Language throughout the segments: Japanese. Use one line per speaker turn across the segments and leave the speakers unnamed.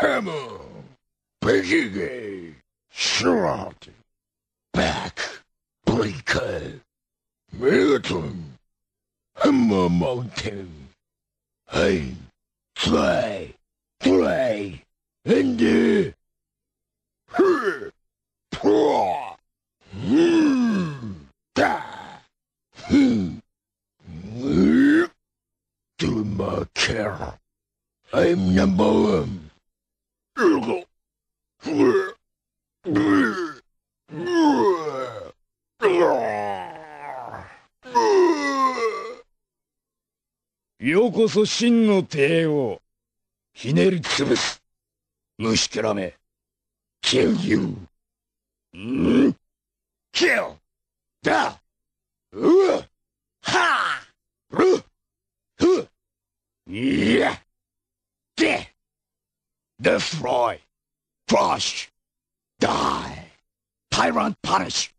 camel, Pegige, Surat, Back, Bleaker, Marathon, Hammer Mountain, Hein, Zwei, Drei, Ende, Hür, Pro, Da, Hm, Do my care. I'm number one. ようこそ真の帝王。ひねりつぶす。虫けらめ。kill you. ん kill. だ。うわ。はあ。る。ふ。いや。で。destroy. crush. die. tyrant punish.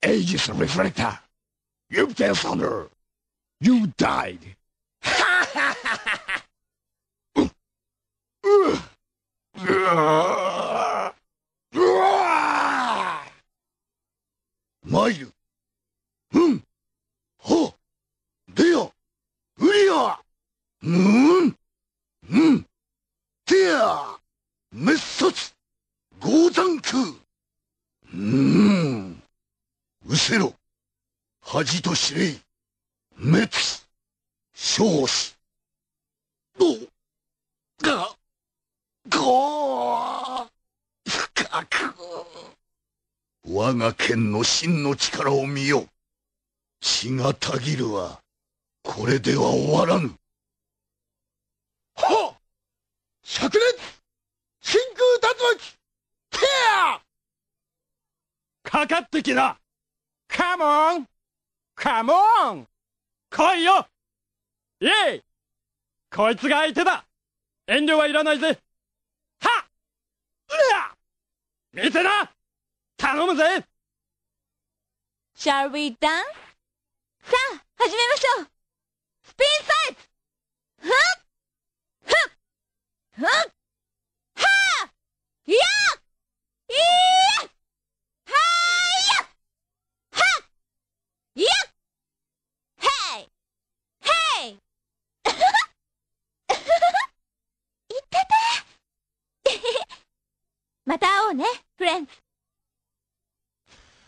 aegis reflector. You fell under. You died. うる。うん。ほ。でよ。うりよ。うん。うん。てや。めっそつ。ごうざうく。うん。うせろ。恥としれい。めつ。少子。が、こう、深く。我が剣の真の力を見よ。血がたぎるは、これでは終わらぬ。はっ灼熱真空竜巻ケアかかってきなカモンカモン来いよイェイこいつが相手だ遠慮はいらないぜはっうわ見てな頼むぜ Shall we dance? さあ、始めましょうスピンサイズはっ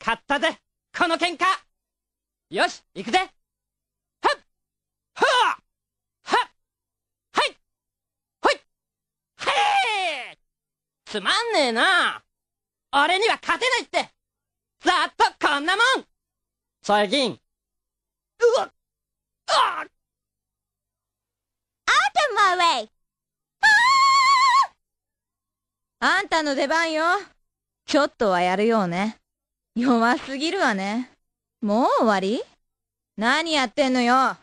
勝ったぜこの喧嘩よし行くぜはっはっはっはいほいはいつまんねえな俺には勝てないってざっとこんなもん最近うわっあっ Out of my way! あんたの出番よ。ちょっとはやるようね。弱すぎるわね。もう終わり何やってんのよ